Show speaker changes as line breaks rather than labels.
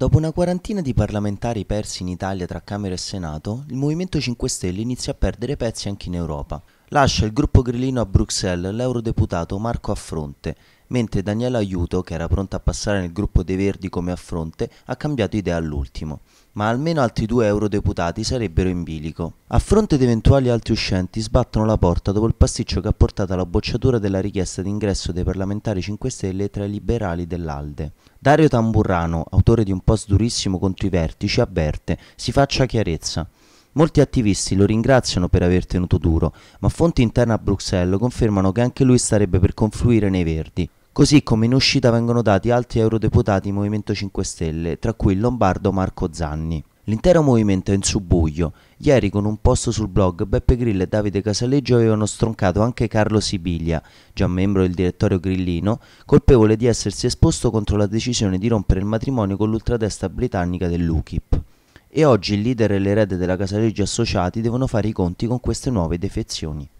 Dopo una quarantina di parlamentari persi in Italia tra Camera e Senato, il Movimento 5 Stelle inizia a perdere pezzi anche in Europa. Lascia il gruppo grillino a Bruxelles l'eurodeputato Marco Affronte, mentre Daniela Aiuto, che era pronta a passare nel gruppo dei Verdi come Affronte, ha cambiato idea all'ultimo. Ma almeno altri due eurodeputati sarebbero in bilico. A fronte di eventuali altri uscenti sbattono la porta dopo il pasticcio che ha portato alla bocciatura della richiesta d'ingresso dei parlamentari 5 Stelle tra i liberali dell'Alde. Dario Tamburrano, autore di un post durissimo contro i vertici, avverte: si faccia chiarezza. Molti attivisti lo ringraziano per aver tenuto duro, ma fonti interne a Bruxelles confermano che anche lui starebbe per confluire nei Verdi. Così come in uscita vengono dati altri eurodeputati Movimento 5 Stelle, tra cui il lombardo Marco Zanni. L'intero movimento è in subbuglio. Ieri con un post sul blog Beppe Grillo e Davide Casaleggio avevano stroncato anche Carlo Sibiglia, già membro del direttorio grillino, colpevole di essersi esposto contro la decisione di rompere il matrimonio con l'ultradestra britannica dell'UKIP e oggi il leader e l'erede della Casaleggio Associati devono fare i conti con queste nuove defezioni.